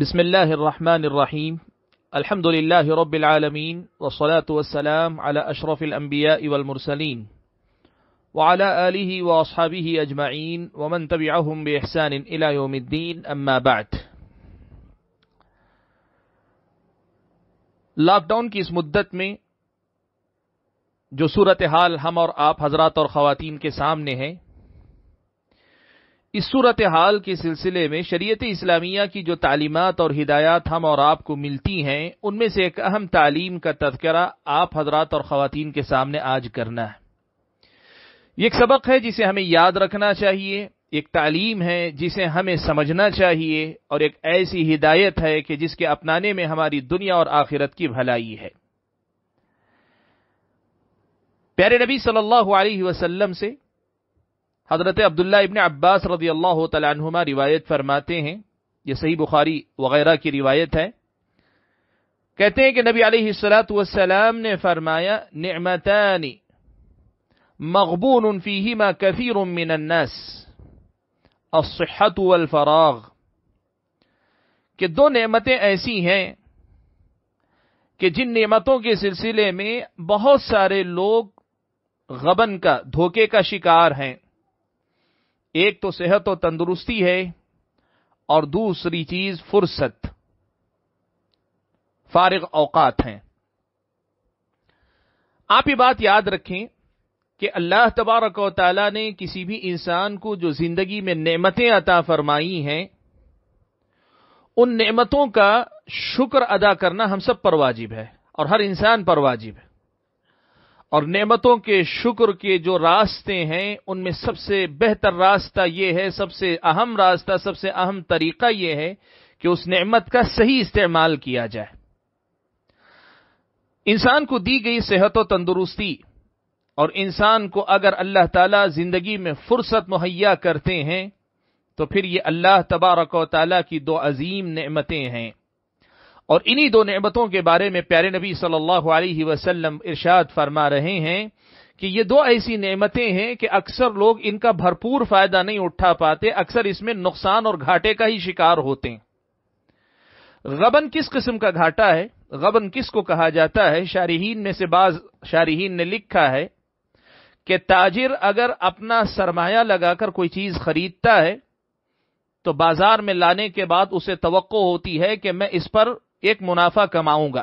بسم اللہ الرحمن الرحیم الحمد للہ رب العالمين والصلاة والسلام على أشرف اشرف والمرسلين وعلى آله وأصحابه أجمعين ومن تبعهم بإحسان إلى يوم الدین اما بعد لاک ڈاؤن کی اس مدت میں جو صورتحال ہم اور آپ حضرات اور خواتین کے سامنے ہیں اس صورتحال کے سلسلے میں شریعت اسلامیہ کی جو تعلیمات اور ہدایات ہم اور آپ کو ملتی ہیں ان میں سے ایک اہم تعلیم کا تذکرہ آپ حضرات اور خواتین کے سامنے آج کرنا ہے ایک سبق ہے جسے ہمیں یاد رکھنا چاہیے ایک تعلیم ہے جسے ہمیں سمجھنا چاہیے اور ایک ایسی ہدایت ہے کہ جس کے اپنانے میں ہماری دنیا اور آخرت کی بھلائی ہے پیارے نبی صلی اللہ علیہ وسلم سے حضرت عبداللہ ابن عباس رضی اللہ تعالیٰ روایت فرماتے ہیں یہ صحیح بخاری وغیرہ کی روایت ہے کہتے ہیں کہ نبی علیہ والسلام نے فرمایا نعمتان مغبون فیہما کثیر من الناس الصحت والفراغ کہ دو نعمتیں ایسی ہیں کہ جن نعمتوں کے سلسلے میں بہت سارے لوگ غبن کا دھوکے کا شکار ہیں ایک تو صحت و تندرستی ہے اور دوسری چیز فرصت فارغ اوقات ہیں آپ یہ بات یاد رکھیں کہ اللہ تبارک و تعالیٰ نے کسی بھی انسان کو جو زندگی میں نعمتیں عطا فرمائی ہیں ان نعمتوں کا شکر ادا کرنا ہم سب پر واجب ہے اور ہر انسان پر واجب ہے اور نعمتوں کے شکر کے جو راستے ہیں ان میں سب سے بہتر راستہ یہ ہے سب سے اہم راستہ سب سے اہم طریقہ یہ ہے کہ اس نعمت کا صحیح استعمال کیا جائے انسان کو دی گئی صحت و تندرستی اور انسان کو اگر اللہ تعالیٰ زندگی میں فرصت مہیا کرتے ہیں تو پھر یہ اللہ تبارک و تعالیٰ کی دو عظیم نعمتیں ہیں اور انہی دو نعمتوں کے بارے میں پیارے نبی صلی اللہ علیہ وسلم ارشاد فرما رہے ہیں کہ یہ دو ایسی نعمتیں ہیں کہ اکثر لوگ ان کا بھرپور فائدہ نہیں اٹھا پاتے اکثر اس میں نقصان اور گھاٹے کا ہی شکار ہوتے ہیں غبن کس قسم کا گھاٹا ہے غبن کس کو کہا جاتا ہے شارحین میں سے بعض شارحین نے لکھا ہے کہ تاجر اگر اپنا سرمایہ لگا کر کوئی چیز خریدتا ہے تو بازار میں لانے کے بعد اسے توقع ہوتی ہے کہ میں اس پر ایک منافع کماؤں گا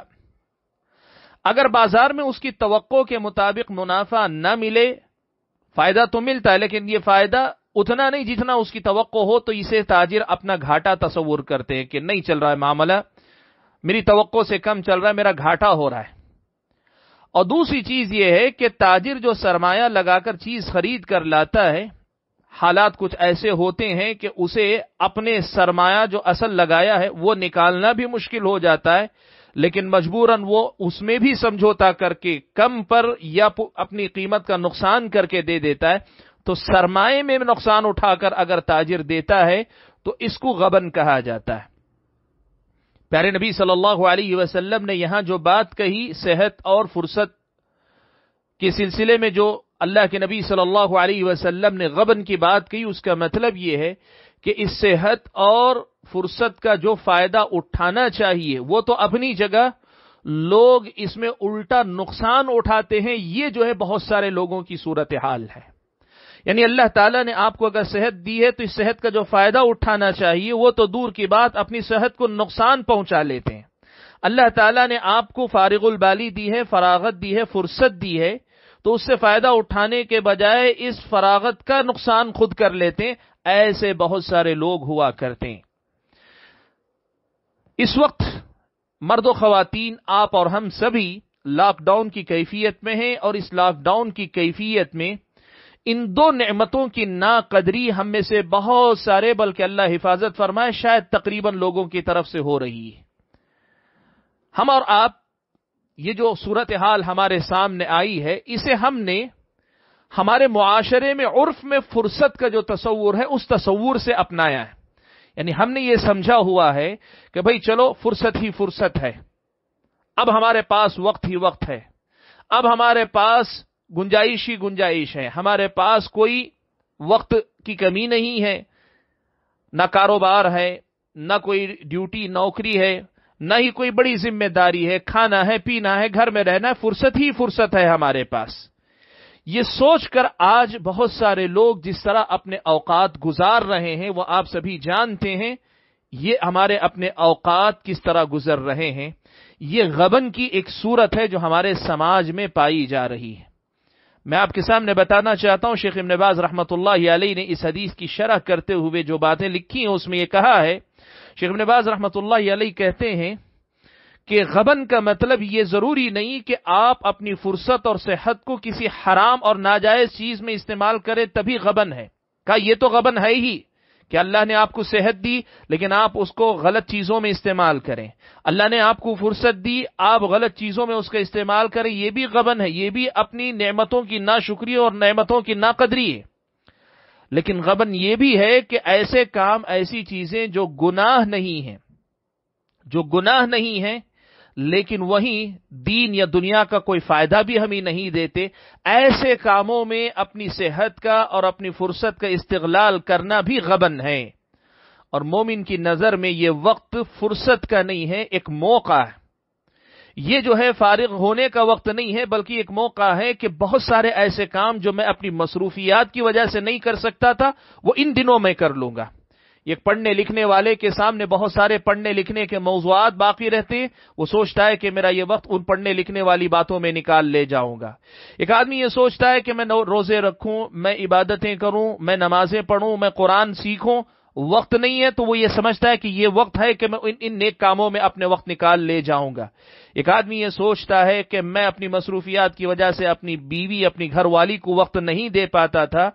اگر بازار میں اس کی توقع کے مطابق منافع نہ ملے فائدہ تو ملتا ہے لیکن یہ فائدہ اتنا نہیں جتنا اس کی توقع ہو تو اسے تاجر اپنا گھاٹا تصور کرتے ہیں کہ نہیں چل رہا ہے معاملہ میری توقع سے کم چل رہا ہے میرا گھاٹا ہو رہا ہے اور دوسری چیز یہ ہے کہ تاجر جو سرمایہ لگا کر چیز خرید کر لاتا ہے حالات کچھ ایسے ہوتے ہیں کہ اسے اپنے سرمایہ جو اصل لگایا ہے وہ نکالنا بھی مشکل ہو جاتا ہے لیکن مجبوراً وہ اس میں بھی سمجھوتا کر کے کم پر یا اپنی قیمت کا نقصان کر کے دے دیتا ہے تو سرمایہ میں نقصان اٹھا کر اگر تاجر دیتا ہے تو اس کو غبن کہا جاتا ہے پیارے نبی صلی اللہ علیہ وسلم نے یہاں جو بات کہی صحت اور فرصت کے سلسلے میں جو اللہ کے نبی صلی اللہ علیہ وسلم نے غبن کی بات کی اس کا مطلب یہ ہے کہ اس صحت اور فرصت کا جو فائدہ اٹھانا چاہیے وہ تو اپنی جگہ لوگ اس میں الٹا نقصان اٹھاتے ہیں یہ جو ہے بہت سارے لوگوں کی صورتحال ہے یعنی اللہ تعالیٰ نے آپ کو اگر صحت دی ہے تو اس صحت کا جو فائدہ اٹھانا چاہیے وہ تو دور کی بات اپنی صحت کو نقصان پہنچا لیتے ہیں اللہ تعالیٰ نے آپ کو فارغ البالی دی ہے فراغت دی ہے فرصت دی ہے تو اس سے فائدہ اٹھانے کے بجائے اس فراغت کا نقصان خود کر لیتے ہیں ایسے بہت سارے لوگ ہوا کرتے ہیں اس وقت مرد و خواتین آپ اور ہم سبھی لاک ڈاؤن کی کیفیت میں ہیں اور اس لاک ڈاؤن کی کیفیت میں ان دو نعمتوں کی نا قدری ہم میں سے بہت سارے بلکہ اللہ حفاظت فرمائے شاید تقریباً لوگوں کی طرف سے ہو رہی ہے ہم اور آپ یہ جو صورتحال ہمارے سامنے آئی ہے اسے ہم نے ہمارے معاشرے میں عرف میں فرصت کا جو تصور ہے اس تصور سے اپنایا ہے یعنی ہم نے یہ سمجھا ہوا ہے کہ بھئی چلو فرصت ہی فرصت ہے اب ہمارے پاس وقت ہی وقت ہے اب ہمارے پاس گنجائش ہی گنجائش ہے ہمارے پاس کوئی وقت کی کمی نہیں ہے نہ کاروبار ہے نہ کوئی ڈیوٹی نوکری ہے نہ ہی کوئی بڑی ذمہ داری ہے کھانا ہے پینا ہے گھر میں رہنا ہے فرصت ہی فرصت ہے ہمارے پاس یہ سوچ کر آج بہت سارے لوگ جس طرح اپنے اوقات گزار رہے ہیں وہ آپ سبھی جانتے ہیں یہ ہمارے اپنے اوقات کس طرح گزر رہے ہیں یہ غبن کی ایک صورت ہے جو ہمارے سماج میں پائی جا رہی ہے میں آپ کے سامنے بتانا چاہتا ہوں شیخ ابن باز رحمۃ اللہ علیہ نے اس حدیث کی شرح کرتے ہوئے جو باتیں لکھی ہیں اس میں یہ کہا ہے شیخ ابن باز رحمۃ اللہ علیہ کہتے ہیں کہ غبن کا مطلب یہ ضروری نہیں کہ آپ اپنی فرصت اور صحت کو کسی حرام اور ناجائز چیز میں استعمال کریں تبھی غبن ہے کہا یہ تو غبن ہے ہی کہ اللہ نے آپ کو صحت دی لیکن آپ اس کو غلط چیزوں میں استعمال کریں اللہ نے آپ کو فرصت دی آپ غلط چیزوں میں اس کا استعمال کریں یہ بھی غبن ہے یہ بھی اپنی نعمتوں کی ناشکری شکریہ اور نعمتوں کی ناقدری قدری لیکن غبن یہ بھی ہے کہ ایسے کام ایسی چیزیں جو گناہ نہیں ہیں جو گناہ نہیں ہیں لیکن وہیں دین یا دنیا کا کوئی فائدہ بھی ہمیں نہیں دیتے ایسے کاموں میں اپنی صحت کا اور اپنی فرصت کا استغلال کرنا بھی غبن ہے اور مومن کی نظر میں یہ وقت فرصت کا نہیں ہے ایک موقع ہے یہ جو ہے فارغ ہونے کا وقت نہیں ہے بلکہ ایک موقع ہے کہ بہت سارے ایسے کام جو میں اپنی مصروفیات کی وجہ سے نہیں کر سکتا تھا وہ ان دنوں میں کر لوں گا ایک پڑھنے لکھنے والے کے سامنے بہت سارے پڑھنے لکھنے کے موضوعات باقی رہتے ہیں وہ سوچتا ہے کہ میرا یہ وقت ان پڑھنے لکھنے والی باتوں میں نکال لے جاؤں گا ایک آدمی یہ سوچتا ہے کہ میں روزے رکھوں میں عبادتیں کروں میں نمازیں پڑھوں میں قرآن سیکھوں وقت نہیں ہے تو وہ یہ سمجھتا ہے کہ یہ وقت ہے کہ میں ان ان نیک کاموں میں اپنے وقت نکال لے جاؤں گا ایک آدمی یہ سوچتا ہے کہ میں اپنی مصروفیات کی وجہ سے اپنی بیوی اپنی گھر والی کو وقت نہیں دے پاتا تھا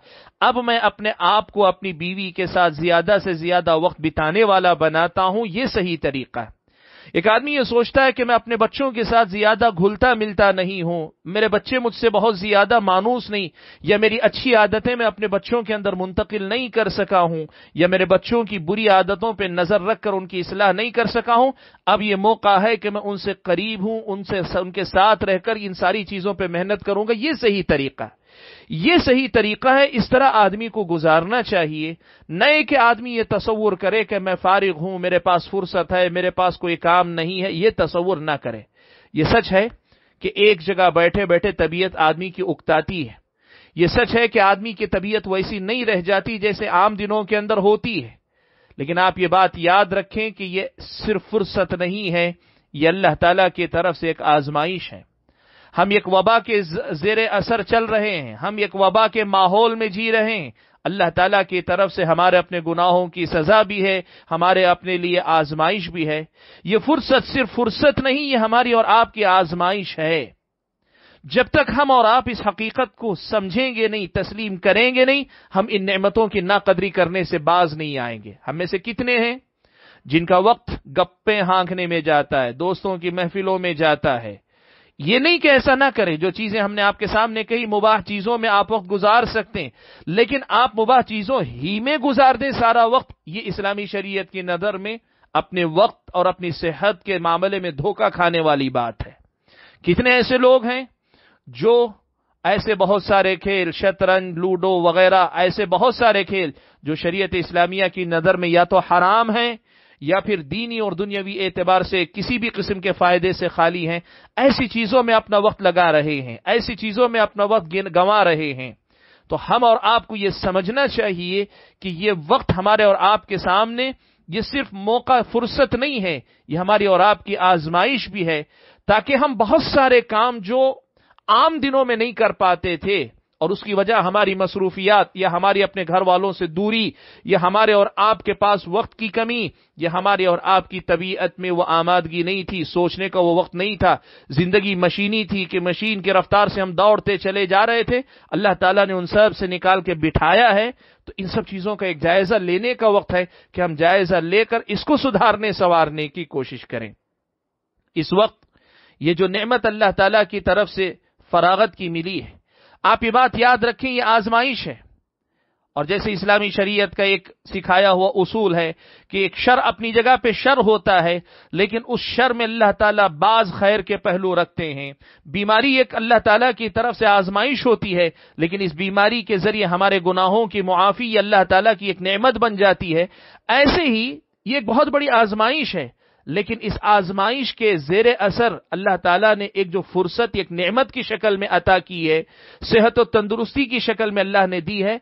اب میں اپنے آپ کو اپنی بیوی کے ساتھ زیادہ سے زیادہ وقت بتانے والا بناتا ہوں یہ صحیح طریقہ ہے ایک آدمی یہ سوچتا ہے کہ میں اپنے بچوں کے ساتھ زیادہ گھلتا ملتا نہیں ہوں میرے بچے مجھ سے بہت زیادہ مانوس نہیں یا میری اچھی عادتیں میں اپنے بچوں کے اندر منتقل نہیں کر سکا ہوں یا میرے بچوں کی بری عادتوں پہ نظر رکھ کر ان کی اصلاح نہیں کر سکا ہوں اب یہ موقع ہے کہ میں ان سے قریب ہوں ان سے ان کے ساتھ رہ کر ان ساری چیزوں پہ محنت کروں گا یہ صحیح طریقہ ہے یہ صحیح طریقہ ہے اس طرح آدمی کو گزارنا چاہیے نئے کہ آدمی یہ تصور کرے کہ میں فارغ ہوں میرے پاس فرصت ہے میرے پاس کوئی کام نہیں ہے یہ تصور نہ کرے یہ سچ ہے کہ ایک جگہ بیٹھے بیٹھے طبیعت آدمی کی اکتاتی ہے یہ سچ ہے کہ آدمی کی طبیعت ویسی نہیں رہ جاتی جیسے عام دنوں کے اندر ہوتی ہے لیکن آپ یہ بات یاد رکھیں کہ یہ صرف فرصت نہیں ہے یہ اللہ تعالیٰ کی طرف سے ایک آزمائش ہے ہم ایک وبا کے زیر اثر چل رہے ہیں ہم ایک وبا کے ماحول میں جی رہے ہیں اللہ تعالیٰ کی طرف سے ہمارے اپنے گناہوں کی سزا بھی ہے ہمارے اپنے لیے آزمائش بھی ہے یہ فرصت صرف فرصت نہیں یہ ہماری اور آپ کی آزمائش ہے جب تک ہم اور آپ اس حقیقت کو سمجھیں گے نہیں تسلیم کریں گے نہیں ہم ان نعمتوں کی ناقدری کرنے سے باز نہیں آئیں گے ہم میں سے کتنے ہیں جن کا وقت گپے ہانکنے میں جاتا ہے دوستوں کی محفلوں میں جاتا ہے یہ نہیں کہ ایسا نہ کریں جو چیزیں ہم نے آپ کے سامنے کہی مباح چیزوں میں آپ وقت گزار سکتے ہیں لیکن آپ مباح چیزوں ہی میں گزار دیں سارا وقت یہ اسلامی شریعت کی نظر میں اپنے وقت اور اپنی صحت کے معاملے میں دھوکہ کھانے والی بات ہے کتنے ایسے لوگ ہیں جو ایسے بہت سارے کھیل شطرنج لوڈو وغیرہ ایسے بہت سارے کھیل جو شریعت اسلامیہ کی نظر میں یا تو حرام ہیں یا پھر دینی اور دنیاوی اعتبار سے کسی بھی قسم کے فائدے سے خالی ہیں ایسی چیزوں میں اپنا وقت لگا رہے ہیں ایسی چیزوں میں اپنا وقت گنوا رہے ہیں تو ہم اور آپ کو یہ سمجھنا چاہیے کہ یہ وقت ہمارے اور آپ کے سامنے یہ صرف موقع فرصت نہیں ہے یہ ہماری اور آپ کی آزمائش بھی ہے تاکہ ہم بہت سارے کام جو عام دنوں میں نہیں کر پاتے تھے اور اس کی وجہ ہماری مصروفیات یا ہماری اپنے گھر والوں سے دوری یا ہمارے اور آپ کے پاس وقت کی کمی یا ہمارے اور آپ کی طبیعت میں وہ آمادگی نہیں تھی سوچنے کا وہ وقت نہیں تھا زندگی مشینی تھی کہ مشین کی رفتار سے ہم دوڑتے چلے جا رہے تھے اللہ تعالیٰ نے ان سب سے نکال کے بٹھایا ہے تو ان سب چیزوں کا ایک جائزہ لینے کا وقت ہے کہ ہم جائزہ لے کر اس کو سدھارنے سنوارنے کی کوشش کریں اس وقت یہ جو نعمت اللہ تعالیٰ کی طرف سے فراغت کی ملی ہے آپ یہ بات یاد رکھیں یہ آزمائش ہے اور جیسے اسلامی شریعت کا ایک سکھایا ہوا اصول ہے کہ ایک شر اپنی جگہ پہ شر ہوتا ہے لیکن اس شر میں اللہ تعالیٰ بعض خیر کے پہلو رکھتے ہیں بیماری ایک اللہ تعالیٰ کی طرف سے آزمائش ہوتی ہے لیکن اس بیماری کے ذریعے ہمارے گناہوں کی معافی اللہ تعالیٰ کی ایک نعمت بن جاتی ہے ایسے ہی یہ ایک بہت بڑی آزمائش ہے لیکن اس آزمائش کے زیر اثر اللہ تعالیٰ نے ایک جو فرصت ایک نعمت کی شکل میں عطا کی ہے صحت و تندرستی کی شکل میں اللہ نے دی ہے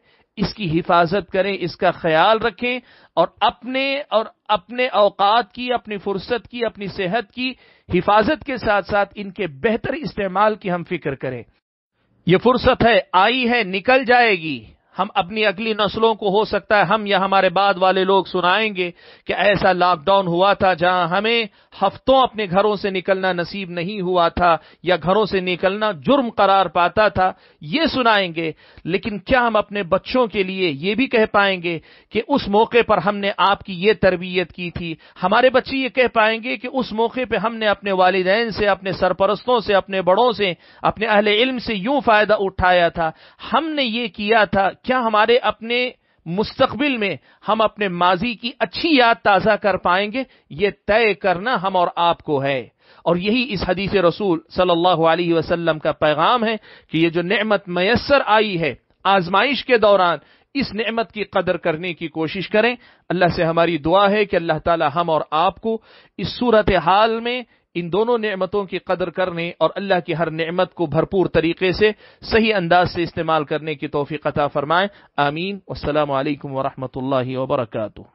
اس کی حفاظت کریں اس کا خیال رکھیں اور اپنے اور اپنے اوقات کی اپنی فرصت کی اپنی صحت کی حفاظت کے ساتھ ساتھ ان کے بہتر استعمال کی ہم فکر کریں یہ فرصت ہے آئی ہے نکل جائے گی ہم اپنی اگلی نسلوں کو ہو سکتا ہے ہم یا ہمارے بعد والے لوگ سنائیں گے کہ ایسا لاک ڈاؤن ہوا تھا جہاں ہمیں ہفتوں اپنے گھروں سے نکلنا نصیب نہیں ہوا تھا یا گھروں سے نکلنا جرم قرار پاتا تھا یہ سنائیں گے لیکن کیا ہم اپنے بچوں کے لیے یہ بھی کہہ پائیں گے کہ اس موقع پر ہم نے آپ کی یہ تربیت کی تھی ہمارے بچے یہ کہہ پائیں گے کہ اس موقع پہ ہم نے اپنے والدین سے اپنے سرپرستوں سے اپنے بڑوں سے اپنے اہل علم سے یوں فائدہ اٹھایا تھا ہم نے یہ کیا تھا کیا ہمارے اپنے مستقبل میں ہم اپنے ماضی کی اچھی یاد تازہ کر پائیں گے یہ طے کرنا ہم اور آپ کو ہے اور یہی اس حدیث رسول صلی اللہ علیہ وسلم کا پیغام ہے کہ یہ جو نعمت میسر آئی ہے آزمائش کے دوران اس نعمت کی قدر کرنے کی کوشش کریں اللہ سے ہماری دعا ہے کہ اللہ تعالی ہم اور آپ کو اس صورت حال میں ان دونوں نعمتوں کی قدر کرنے اور اللہ کی ہر نعمت کو بھرپور طریقے سے صحیح انداز سے استعمال کرنے کی توفیق عطا فرمائیں آمین والسلام علیکم ورحمۃ اللہ وبرکاتہ